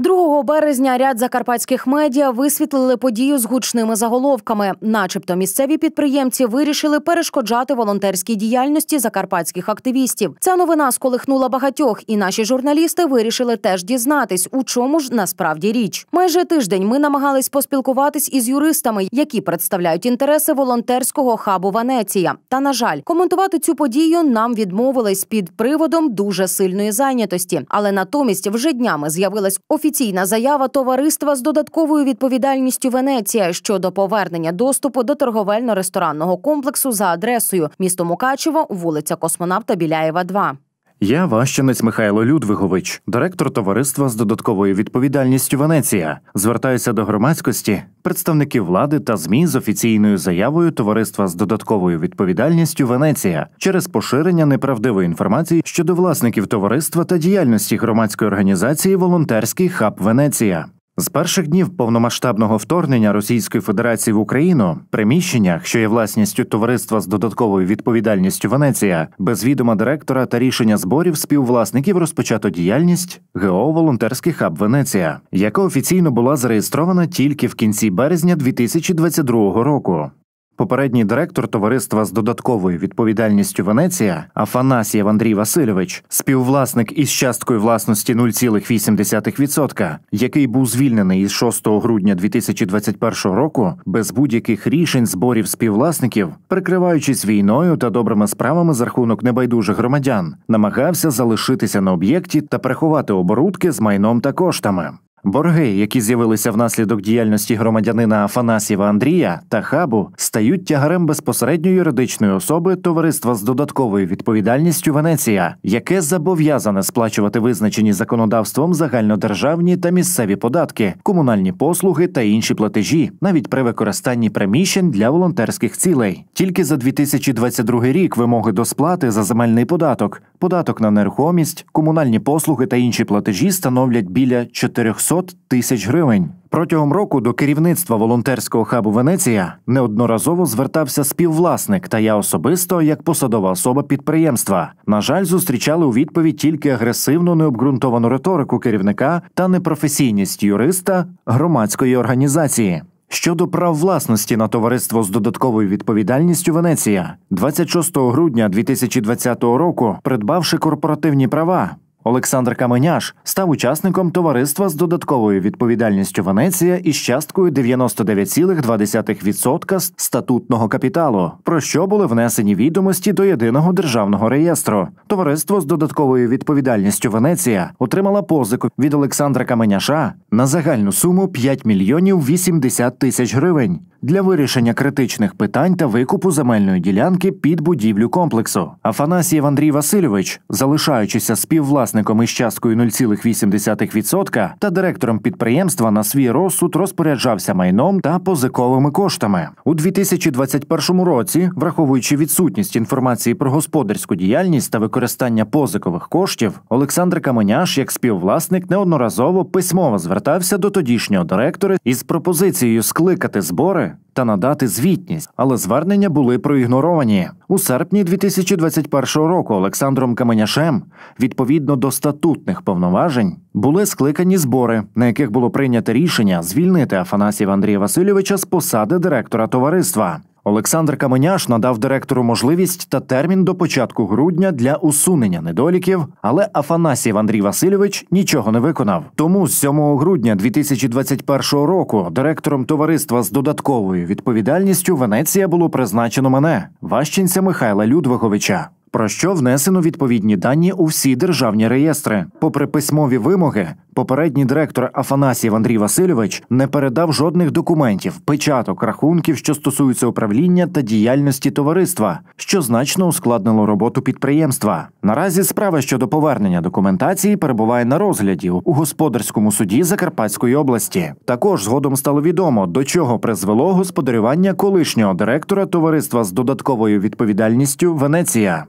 2 березня ряд закарпатських медіа висвітлили подію з гучними заголовками, начебто, місцеві підприємці вирішили перешкоджати волонтерській діяльності закарпатських активістів. Ця новина сколихнула багатьох, і наші журналісти вирішили теж дізнатись, у чому ж насправді річ. Майже тиждень ми намагались поспілкуватись із юристами, які представляють інтереси волонтерського хабу Венеція. Та на жаль, коментувати цю подію нам відмовились під приводом дуже сильної зайнятості. Але натомість вже днями з'явилась офіційна офіційна заява товариства з додатковою відповідальністю Венеція щодо повернення доступу до торговельно-ресторанного комплексу за адресою місто Мукачево, вулиця Космонавта Біляєва, 2. Я Ващенець Михайло Людвигович, директор товариства з додатковою відповідальністю Венеція, звертаюся до громадськості, представників влади та змі з офіційною заявою товариства з додатковою відповідальністю Венеція через поширення неправдивої інформації щодо власників товариства та діяльності громадської організації Волонтерський хаб Венеція. З перших днів повномасштабного вторгнення Російської Федерації в Україну приміщення, що є власністю товариства з додатковою відповідальністю Венеція, без відома директора та рішення зборів співвласників розпочато діяльність ГО Волонтерський хаб Венеція, яка офіційно була зареєстрована тільки в кінці березня 2022 року попередній директор товариства з додатковою відповідальністю Венеція Афанасієв Андрій Васильович, співвласник із часткою власності 0,8%, який був звільнений із 6 грудня 2021 року без будь-яких рішень зборів співвласників, прикриваючись війною та добрими справами за рахунок небайдужих громадян, намагався залишитися на об'єкті та приховати оборудки з майном та коштами. Борги, які з'явилися внаслідок діяльності громадянина Афанасьєва Андрія та хабу, стають тягарем безпосередньо юридичної особи товариства з додатковою відповідальністю Венеція, яке зобов'язане сплачувати визначені законодавством загальнодержавні та місцеві податки, комунальні послуги та інші платежі, навіть при використанні приміщень для волонтерських цілей. Тільки за 2022 рік вимоги до сплати за земельний податок, податок на нерухомість, комунальні послуги та інші платежі становлять біля 400 600 тисяч гривень. Протягом року до керівництва волонтерського хабу Венеція неодноразово звертався співвласник, та я особисто як посадова особа підприємства. На жаль, зустрічали у відповідь тільки агресивну необґрунтовану риторику керівника та непрофесійність юриста громадської організації. Щодо прав власності на товариство з додатковою відповідальністю Венеція, 26 грудня 2020 року, придбавши корпоративні права. Олександр Каменяш став учасником товариства з додатковою відповідальністю Венеція із часткою 99,2% статутного капіталу, про що були внесені відомості до єдиного державного реєстру. Товариство з додатковою відповідальністю Венеція отримала позику від Олександра Каменяша на загальну суму 5 мільйонів 80 тисяч гривень для вирішення критичних питань та викупу земельної ділянки під будівлю комплексу. Афанасієв Андрій Васильович, залишаючися співвласником із часткою 0,8% та директором підприємства на свій розсуд розпоряджався майном та позиковими коштами у 2021 році, враховуючи відсутність інформації про господарську діяльність та використання позикових коштів, Олександр Каменяш, як співвласник, неодноразово письмово звертався до тодішнього директора із пропозицією скликати збори та надати звітність, але звернення були проігноровані у серпні 2021 року. Олександром Каменяшем відповідно до статутних повноважень були скликані збори, на яких було прийнято рішення звільнити Афанасів Андрія Васильовича з посади директора товариства. Олександр Каменяш надав директору можливість та термін до початку грудня для усунення недоліків, але Афанасів Андрій Васильович нічого не виконав. Тому з 7 грудня 2021 року директором товариства з додатковою відповідальністю Венеція було призначено мене Ващенця Михайла Людвиговича про що внесено відповідні дані у всі державні реєстри. Попри письмові вимоги, попередній директор Афанасів Андрій Васильович не передав жодних документів, печаток, рахунків, що стосуються управління та діяльності товариства, що значно ускладнило роботу підприємства. Наразі справа щодо повернення документації перебуває на розгляді у господарському суді Закарпатської області. Також згодом стало відомо, до чого призвело господарювання колишнього директора товариства з додатковою відповідальністю Венеція.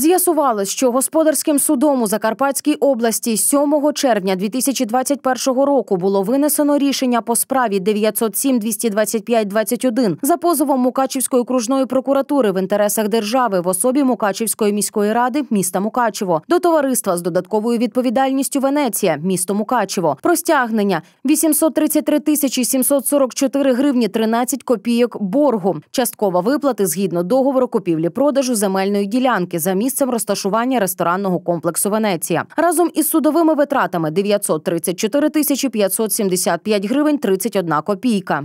З'ясувалось, що господарським судом у Закарпатській області 7 червня 2021 року було винесено рішення по справі 907-225-21 за позовом Мукачівської окружної прокуратури в інтересах держави в особі Мукачівської міської ради міста Мукачево до товариства з додатковою відповідальністю Венеція місто Мукачево про стягнення 833 тисячі 744 гривні 13 копійок боргу. Часткова виплати згідно договору купівлі продажу земельної ділянки за місто місцем розташування ресторанного комплексу Венеція. Разом із судовими витратами 934 тисячі 575 гривень 31 копійка.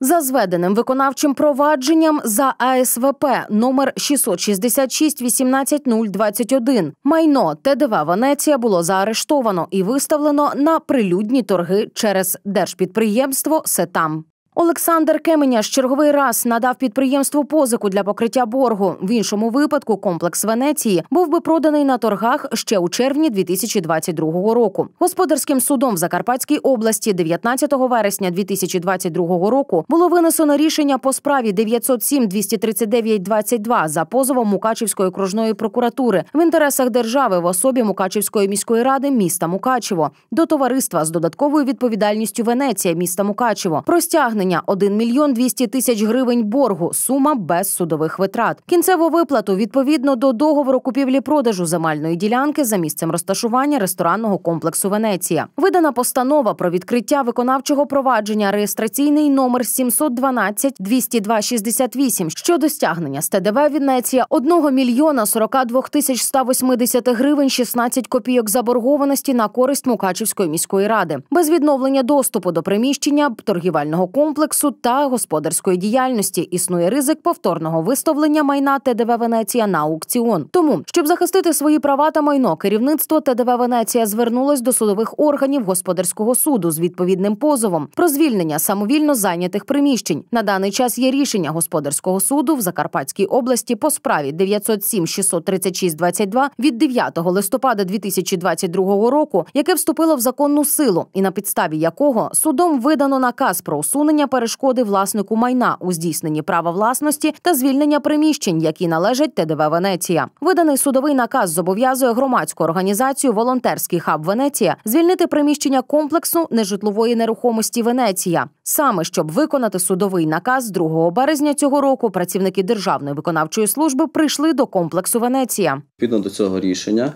За зведеним виконавчим провадженням за АСВП номер 666-18021 майно ТДВ Венеція було заарештовано і виставлено на прилюдні торги через держпідприємство Сетам. Олександр Кеменяш черговий раз надав підприємству позику для покриття боргу. В іншому випадку комплекс Венеції був би проданий на торгах ще у червні 2022 року. Господарським судом в Закарпатській області 19 вересня 2022 року було винесено рішення по справі 907-239-22 за позовом Мукачівської окружної прокуратури в інтересах держави в особі Мукачівської міської ради міста Мукачево до товариства з додатковою відповідальністю Венеція міста Мукачево про стягнення відчуження 1 мільйон 200 тисяч гривень боргу. Сума без судових витрат. Кінцеву виплату відповідно до договору купівлі-продажу земельної ділянки за місцем розташування ресторанного комплексу Венеція. Видана постанова про відкриття виконавчого провадження реєстраційний номер 712 202 68 щодо стягнення з ТДВ Венеція 1 мільйона 42 тисяч 180 гривень 16 копійок заборгованості на користь Мукачівської міської ради без відновлення доступу до приміщення торгівельного комплексу комплексу та господарської діяльності існує ризик повторного виставлення майна ТДВ Венеція на аукціон. Тому, щоб захистити свої права та майно, керівництво ТДВ Венеція звернулось до судових органів господарського суду з відповідним позовом про звільнення самовільно зайнятих приміщень. На даний час є рішення господарського суду в Закарпатській області по справі 907 636 22 від 9 листопада 2022 року, яке вступило в законну силу, і на підставі якого судом видано наказ про усунення усунення перешкоди власнику майна у здійсненні права власності та звільнення приміщень, які належать ТДВ Венеція. Виданий судовий наказ зобов'язує громадську організацію Волонтерський хаб Венеція звільнити приміщення комплексу нежитлової нерухомості Венеція. Саме щоб виконати судовий наказ 2 березня цього року працівники державної виконавчої служби прийшли до комплексу Венеція. Відповідно до цього рішення,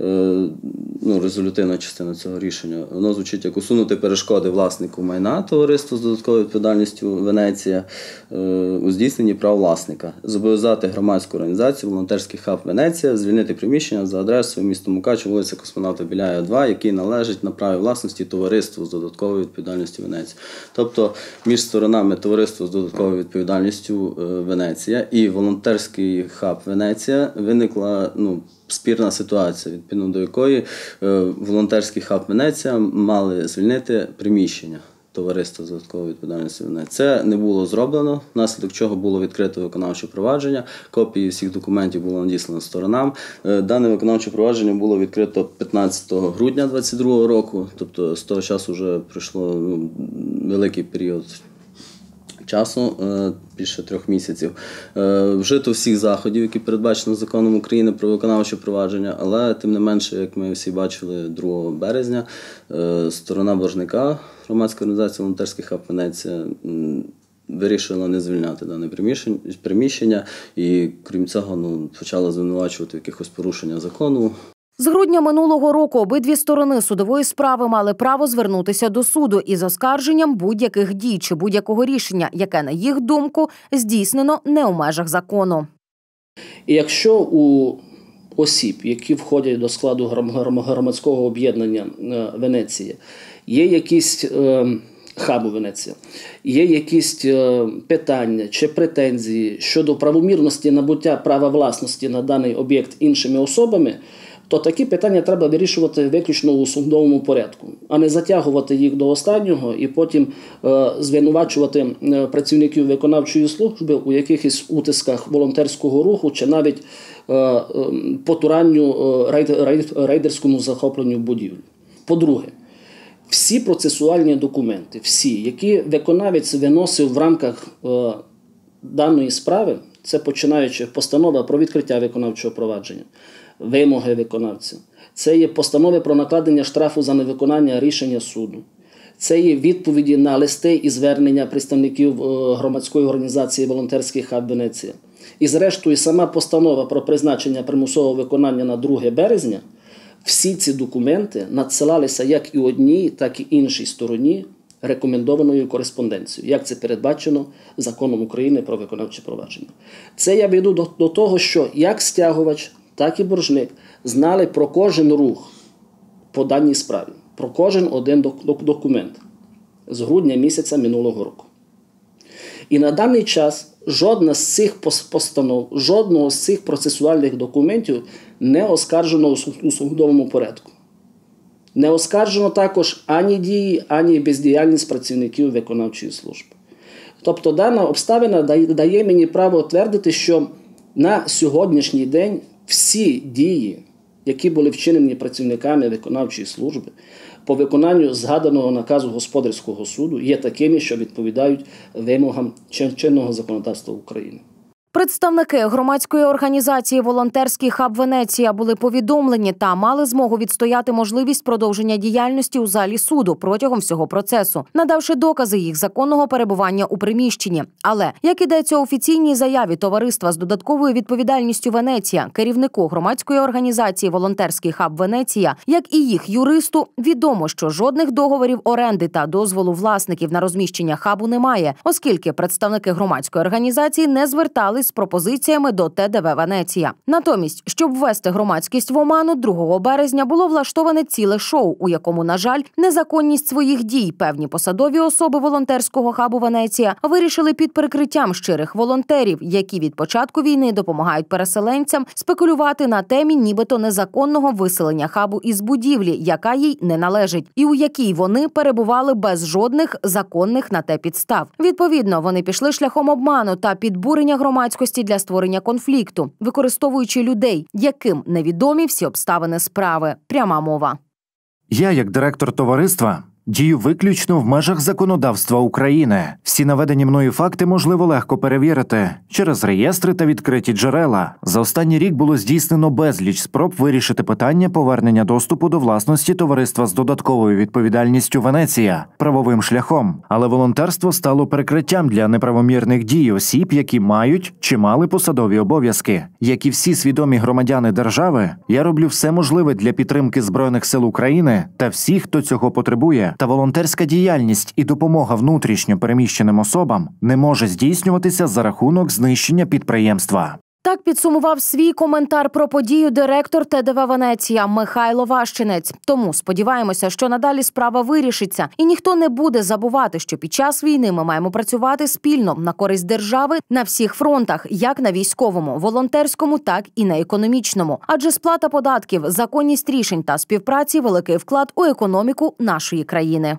е, ну резолютивна частина цього рішення, воно звучить як усунути перешкоди власнику майна товариству з додатковою відповідальністю Венеція е, у здійсненні прав власника, зобов'язати громадську організацію волонтерський хаб Венеція звільнити приміщення за адресою міста Мукачу, вулиця Космонавта Біляєва, 2, який належить на праві власності товариству з додатковою відповідальністю Венеція. Тобто між сторонами товариства з додатковою відповідальністю е, Венеція і волонтерський хаб Венеція виникла ну. Спірна ситуація, відповідно до якої е, волонтерський хаб Венеція мали звільнити приміщення товариства з додаткової відповідальності Це не було зроблено, внаслідок чого було відкрите виконавче провадження. Копії всіх документів було надіслано сторонам. Е, дане виконавче провадження було відкрито 15 грудня 2022 року, тобто з того часу вже пройшло ну, великий період. Часу е, більше трьох місяців е, вжито всіх заходів, які передбачено законом України про виконавче провадження, але тим не менше, як ми всі бачили 2 березня, сторона боржника громадська організація волонтерських апенеція вирішила не звільняти дане приміщення, і крім цього, ну почала звинувачувати якихось порушення закону. З грудня минулого року обидві сторони судової справи мали право звернутися до суду із оскарженням будь-яких дій чи будь-якого рішення, яке, на їх думку, здійснено не у межах закону. І Якщо у осіб, які входять до складу громадського об'єднання е, Венеції, є якісь е, хабу Венеція, є якісь е, питання чи претензії щодо правомірності набуття права власності на даний об'єкт іншими особами то тобто такі питання треба вирішувати виключно у судовому порядку, а не затягувати їх до останнього і потім е, звинувачувати е, працівників виконавчої служби у якихось утисках волонтерського руху чи навіть е, потуранню рейдерському захопленню будівлі. По-друге, всі процесуальні документи, всі, які виконавець виносив в рамках даної справи, це починаючи постанова про відкриття виконавчого провадження вимоги виконавця, це є постанови про накладення штрафу за невиконання рішення суду. Це є відповіді на листи і звернення представників е, громадської організації Волонтерський хаб Венеція. І, зрештою, сама постанова про призначення примусового виконання на 2 березня. Всі ці документи надсилалися як і одній, так і іншій стороні рекомендованою кореспонденцією, як це передбачено законом України про виконавче провадження. Це я веду до того, що як стягувач так і боржник знали про кожен рух по даній справі, про кожен один документ з грудня місяця минулого року. І на даний час жодна з цих постанов, жодного з цих процесуальних документів не оскаржено у судовому порядку. Не оскаржено також ані дії, ані бездіяльність працівників виконавчої служби. Тобто дана обставина дає мені право твердити, що на сьогоднішній день всі дії, які були вчинені працівниками виконавчої служби по виконанню згаданого наказу господарського суду, є такими, що відповідають вимогам чинного законодавства України. Представники громадської організації Волонтерський хаб Венеція були повідомлені та мали змогу відстояти можливість продовження діяльності у залі суду протягом всього процесу, надавши докази їх законного перебування у приміщенні. Але як ідеться у офіційній заяві товариства з додатковою відповідальністю Венеція, керівнику громадської організації Волонтерський хаб Венеція, як і їх юристу, відомо, що жодних договорів оренди та дозволу власників на розміщення хабу немає, оскільки представники громадської організації не звертались з пропозиціями до ТДВ Венеція. Натомість, щоб ввести громадськість в оману, 2 березня було влаштоване ціле шоу, у якому, на жаль, незаконність своїх дій певні посадові особи волонтерського хабу Венеція вирішили під перекриттям щирих волонтерів, які від початку війни допомагають переселенцям спекулювати на темі, нібито незаконного виселення хабу із будівлі, яка їй не належить, і у якій вони перебували без жодних законних на те підстав. Відповідно, вони пішли шляхом обману та підбурення громадського громадськості для створення конфлікту, використовуючи людей, яким невідомі всі обставини справи. Пряма мова. Я, як директор товариства, Дію виключно в межах законодавства України. Всі наведені мною факти можливо легко перевірити через реєстри та відкриті джерела. За останній рік було здійснено безліч спроб вирішити питання повернення доступу до власності товариства з додатковою відповідальністю Венеція правовим шляхом, але волонтерство стало перекриттям для неправомірних дій осіб, які мають чи мали посадові обов'язки. Як і всі свідомі громадяни держави, я роблю все можливе для підтримки збройних сил України та всіх, хто цього потребує та волонтерська діяльність і допомога внутрішньо переміщеним особам не може здійснюватися за рахунок знищення підприємства. Так підсумував свій коментар про подію директор ТДВ Венеція Михайло Ващенець. Тому сподіваємося, що надалі справа вирішиться, і ніхто не буде забувати, що під час війни ми маємо працювати спільно на користь держави на всіх фронтах, як на військовому, волонтерському, так і на економічному. Адже сплата податків, законність рішень та співпраці великий вклад у економіку нашої країни.